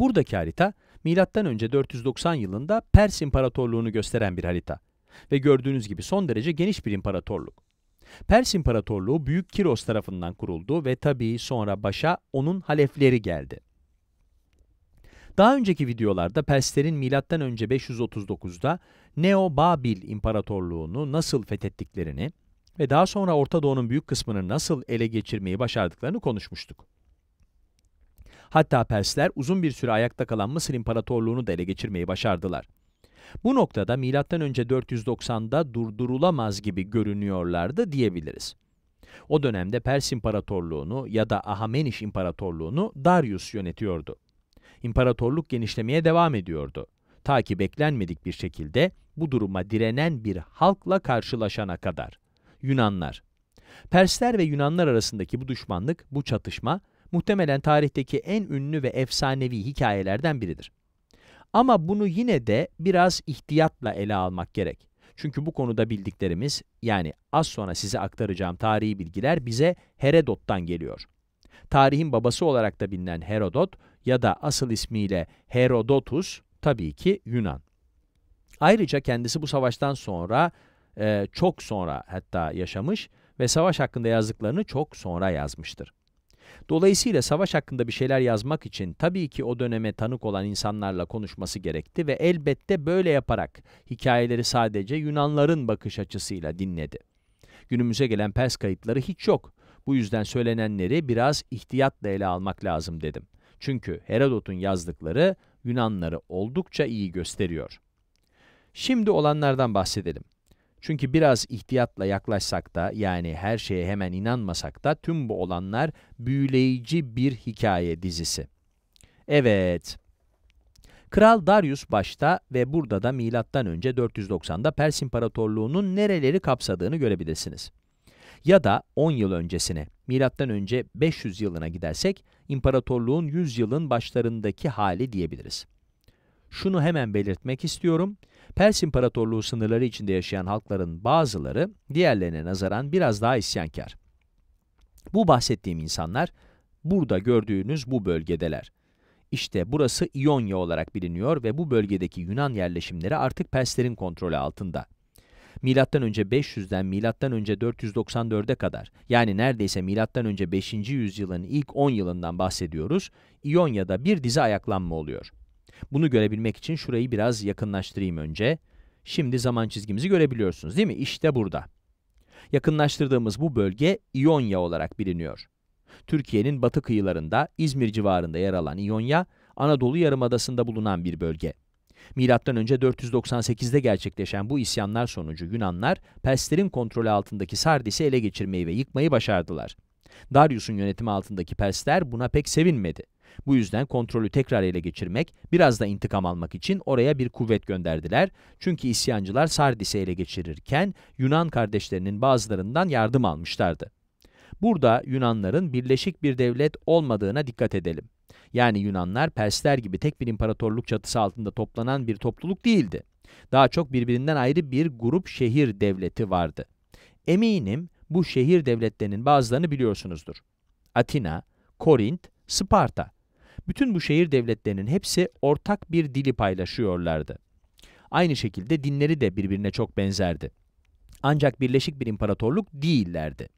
Buradaki harita M.Ö. 490 yılında Pers İmparatorluğunu gösteren bir harita ve gördüğünüz gibi son derece geniş bir imparatorluk. Pers İmparatorluğu Büyük Kiros tarafından kuruldu ve tabii sonra başa onun halefleri geldi. Daha önceki videolarda Perslerin M.Ö. 539'da Neo-Babil İmparatorluğunu nasıl fethettiklerini ve daha sonra Orta Doğu'nun büyük kısmını nasıl ele geçirmeyi başardıklarını konuşmuştuk. Hatta Persler uzun bir süre ayakta kalan Mısır İmparatorluğunu da ele geçirmeyi başardılar. Bu noktada M.Ö. 490'da durdurulamaz gibi görünüyorlardı diyebiliriz. O dönemde Pers İmparatorluğunu ya da Ahameniş İmparatorluğunu Darius yönetiyordu. İmparatorluk genişlemeye devam ediyordu. Ta ki beklenmedik bir şekilde bu duruma direnen bir halkla karşılaşana kadar. Yunanlar. Persler ve Yunanlar arasındaki bu düşmanlık, bu çatışma muhtemelen tarihteki en ünlü ve efsanevi hikayelerden biridir. Ama bunu yine de biraz ihtiyatla ele almak gerek. Çünkü bu konuda bildiklerimiz, yani az sonra size aktaracağım tarihi bilgiler bize Herodot'tan geliyor. Tarihin babası olarak da bilinen Herodot ya da asıl ismiyle Herodotus, tabii ki Yunan. Ayrıca kendisi bu savaştan sonra, çok sonra hatta yaşamış ve savaş hakkında yazdıklarını çok sonra yazmıştır. Dolayısıyla savaş hakkında bir şeyler yazmak için tabii ki o döneme tanık olan insanlarla konuşması gerekti ve elbette böyle yaparak hikayeleri sadece Yunanların bakış açısıyla dinledi. Günümüze gelen Pers kayıtları hiç yok. Bu yüzden söylenenleri biraz ihtiyatla ele almak lazım dedim. Çünkü Herodot'un yazdıkları Yunanları oldukça iyi gösteriyor. Şimdi olanlardan bahsedelim. Çünkü biraz ihtiyatla yaklaşsak da yani her şeye hemen inanmasak da tüm bu olanlar büyüleyici bir hikaye dizisi. Evet. Kral Darius başta ve burada da milattan önce 490'da Pers İmparatorluğu'nun nereleri kapsadığını görebilirsiniz. Ya da 10 yıl öncesine, milattan önce 500 yılına gidersek imparatorluğun 100 yılın başlarındaki hali diyebiliriz şunu hemen belirtmek istiyorum. Pers İmparatorluğu sınırları içinde yaşayan halkların bazıları diğerlerine nazaran biraz daha isyankar. Bu bahsettiğim insanlar burada gördüğünüz bu bölgedeler. İşte burası İonya olarak biliniyor ve bu bölgedeki Yunan yerleşimleri artık Perslerin kontrolü altında. Milattan önce 500'den milattan önce 494'e kadar yani neredeyse milattan önce 5. yüzyılın ilk 10 yılından bahsediyoruz. İonya'da bir dizi ayaklanma oluyor. Bunu görebilmek için şurayı biraz yakınlaştırayım önce. Şimdi zaman çizgimizi görebiliyorsunuz değil mi? İşte burada. Yakınlaştırdığımız bu bölge İonya olarak biliniyor. Türkiye'nin batı kıyılarında, İzmir civarında yer alan İonya, Anadolu Yarımadası'nda bulunan bir bölge. Milattan önce 498'de gerçekleşen bu isyanlar sonucu Yunanlar, Perslerin kontrolü altındaki Sardis'i ele geçirmeyi ve yıkmayı başardılar. Darius'un yönetimi altındaki Persler buna pek sevinmedi. Bu yüzden kontrolü tekrar ele geçirmek, biraz da intikam almak için oraya bir kuvvet gönderdiler. Çünkü isyancılar Sardis'i ele geçirirken Yunan kardeşlerinin bazılarından yardım almışlardı. Burada Yunanların birleşik bir devlet olmadığına dikkat edelim. Yani Yunanlar Persler gibi tek bir imparatorluk çatısı altında toplanan bir topluluk değildi. Daha çok birbirinden ayrı bir grup şehir devleti vardı. Eminim bu şehir devletlerinin bazılarını biliyorsunuzdur. Atina, Korint, Sparta. Bütün bu şehir devletlerinin hepsi ortak bir dili paylaşıyorlardı. Aynı şekilde dinleri de birbirine çok benzerdi. Ancak birleşik bir imparatorluk değillerdi.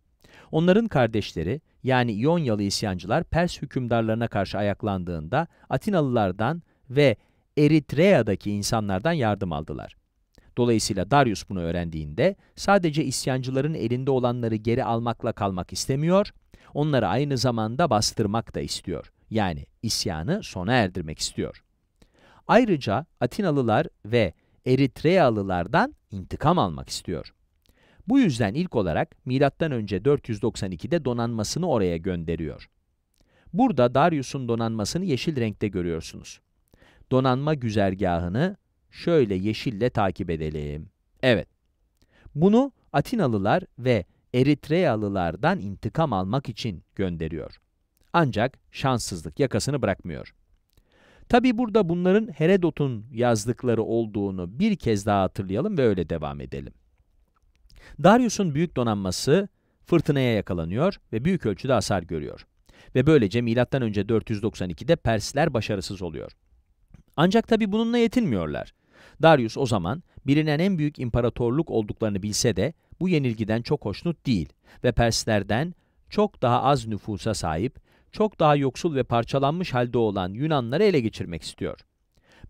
Onların kardeşleri yani İonyalı isyancılar Pers hükümdarlarına karşı ayaklandığında Atinalılardan ve Eritrea'daki insanlardan yardım aldılar. Dolayısıyla Darius bunu öğrendiğinde sadece isyancıların elinde olanları geri almakla kalmak istemiyor, onları aynı zamanda bastırmak da istiyor yani isyanı sona erdirmek istiyor. Ayrıca Atinalılar ve Eritrealılardan intikam almak istiyor. Bu yüzden ilk olarak M.Ö. 492'de donanmasını oraya gönderiyor. Burada Darius'un donanmasını yeşil renkte görüyorsunuz. Donanma güzergahını şöyle yeşille takip edelim. Evet, bunu Atinalılar ve Eritrealılardan intikam almak için gönderiyor. Ancak şanssızlık yakasını bırakmıyor. Tabi burada bunların Herodot'un yazdıkları olduğunu bir kez daha hatırlayalım ve öyle devam edelim. Darius'un büyük donanması fırtınaya yakalanıyor ve büyük ölçüde hasar görüyor. Ve böylece M.Ö. 492'de Persler başarısız oluyor. Ancak tabi bununla yetinmiyorlar. Darius o zaman bilinen en büyük imparatorluk olduklarını bilse de bu yenilgiden çok hoşnut değil ve Perslerden çok daha az nüfusa sahip çok daha yoksul ve parçalanmış halde olan Yunanları ele geçirmek istiyor.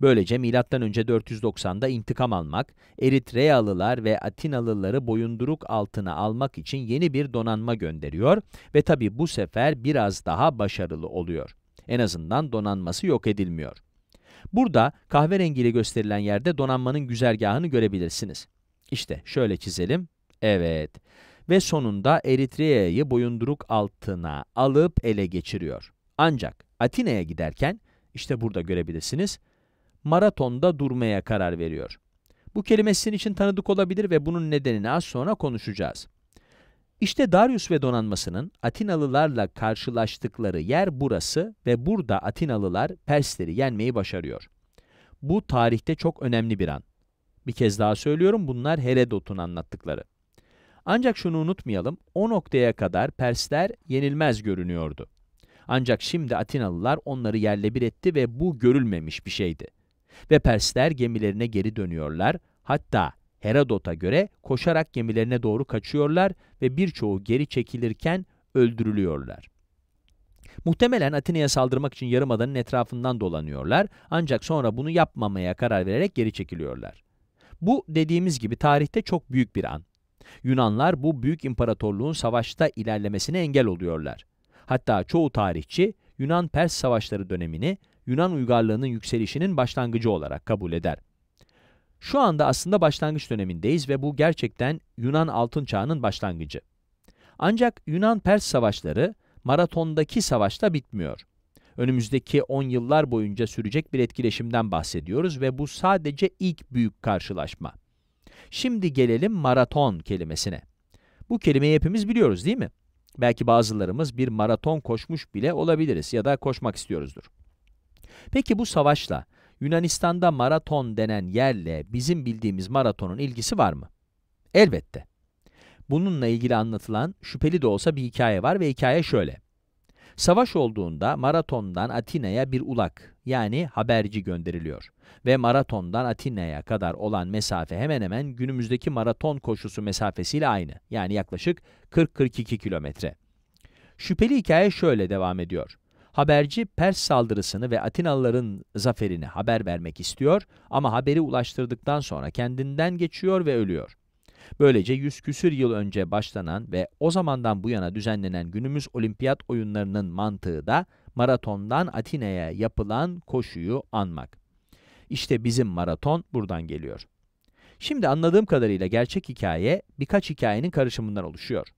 Böylece M.Ö. 490'da intikam almak, Eritrealılar ve Atinalıları boyunduruk altına almak için yeni bir donanma gönderiyor ve tabi bu sefer biraz daha başarılı oluyor. En azından donanması yok edilmiyor. Burada kahverengiyle gösterilen yerde donanmanın güzergahını görebilirsiniz. İşte şöyle çizelim. Evet, ve sonunda Eritrea'yı boyunduruk altına alıp ele geçiriyor. Ancak Atina'ya giderken, işte burada görebilirsiniz, maratonda durmaya karar veriyor. Bu kelime sizin için tanıdık olabilir ve bunun nedenini az sonra konuşacağız. İşte Darius ve donanmasının Atinalılarla karşılaştıkları yer burası ve burada Atinalılar Persleri yenmeyi başarıyor. Bu tarihte çok önemli bir an. Bir kez daha söylüyorum bunlar Herodot'un anlattıkları. Ancak şunu unutmayalım, o noktaya kadar Persler yenilmez görünüyordu. Ancak şimdi Atinalılar onları yerle bir etti ve bu görülmemiş bir şeydi. Ve Persler gemilerine geri dönüyorlar, hatta Herodot'a göre koşarak gemilerine doğru kaçıyorlar ve birçoğu geri çekilirken öldürülüyorlar. Muhtemelen Atina'ya saldırmak için yarımadanın etrafından dolanıyorlar ancak sonra bunu yapmamaya karar vererek geri çekiliyorlar. Bu dediğimiz gibi tarihte çok büyük bir an. Yunanlar bu büyük imparatorluğun savaşta ilerlemesine engel oluyorlar. Hatta çoğu tarihçi Yunan-Pers savaşları dönemini Yunan uygarlığının yükselişinin başlangıcı olarak kabul eder. Şu anda aslında başlangıç dönemindeyiz ve bu gerçekten Yunan Altın Çağı'nın başlangıcı. Ancak Yunan-Pers savaşları maratondaki savaşta bitmiyor. Önümüzdeki 10 yıllar boyunca sürecek bir etkileşimden bahsediyoruz ve bu sadece ilk büyük karşılaşma. Şimdi gelelim maraton kelimesine. Bu kelimeyi hepimiz biliyoruz değil mi? Belki bazılarımız bir maraton koşmuş bile olabiliriz ya da koşmak istiyoruzdur. Peki bu savaşla, Yunanistan'da maraton denen yerle bizim bildiğimiz maratonun ilgisi var mı? Elbette. Bununla ilgili anlatılan şüpheli de olsa bir hikaye var ve hikaye şöyle. Savaş olduğunda Maraton'dan Atina'ya bir ulak yani haberci gönderiliyor. Ve Maraton'dan Atina'ya kadar olan mesafe hemen hemen günümüzdeki maraton koşusu mesafesiyle aynı. Yani yaklaşık 40-42 kilometre. Şüpheli hikaye şöyle devam ediyor. Haberci Pers saldırısını ve Atinalıların zaferini haber vermek istiyor ama haberi ulaştırdıktan sonra kendinden geçiyor ve ölüyor. Böylece yüz küsür yıl önce başlanan ve o zamandan bu yana düzenlenen günümüz olimpiyat oyunlarının mantığı da maratondan Atina'ya yapılan koşuyu anmak. İşte bizim maraton buradan geliyor. Şimdi anladığım kadarıyla gerçek hikaye birkaç hikayenin karışımından oluşuyor.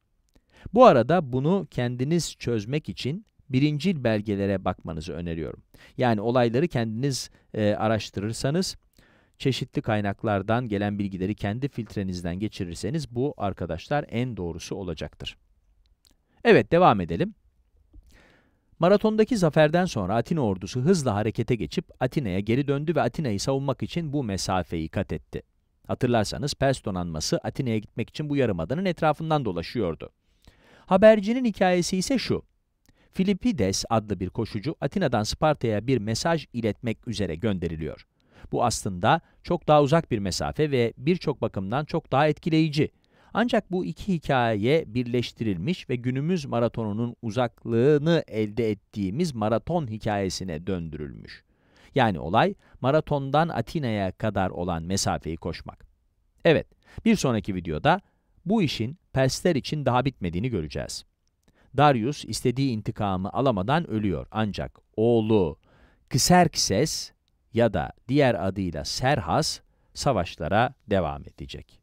Bu arada bunu kendiniz çözmek için birincil belgelere bakmanızı öneriyorum. Yani olayları kendiniz e, araştırırsanız çeşitli kaynaklardan gelen bilgileri kendi filtrenizden geçirirseniz bu arkadaşlar en doğrusu olacaktır. Evet devam edelim. Maratondaki zaferden sonra Atina ordusu hızla harekete geçip Atina'ya geri döndü ve Atina'yı savunmak için bu mesafeyi kat etti. Hatırlarsanız Pers donanması Atina'ya gitmek için bu yarımadanın etrafından dolaşıyordu. Habercinin hikayesi ise şu. Filipides adlı bir koşucu Atina'dan Sparta'ya bir mesaj iletmek üzere gönderiliyor. Bu aslında çok daha uzak bir mesafe ve birçok bakımdan çok daha etkileyici. Ancak bu iki hikaye birleştirilmiş ve günümüz maratonunun uzaklığını elde ettiğimiz maraton hikayesine döndürülmüş. Yani olay maratondan Atina'ya kadar olan mesafeyi koşmak. Evet, bir sonraki videoda bu işin Persler için daha bitmediğini göreceğiz. Darius istediği intikamı alamadan ölüyor ancak oğlu Kserkses ya da diğer adıyla Serhas savaşlara devam edecek.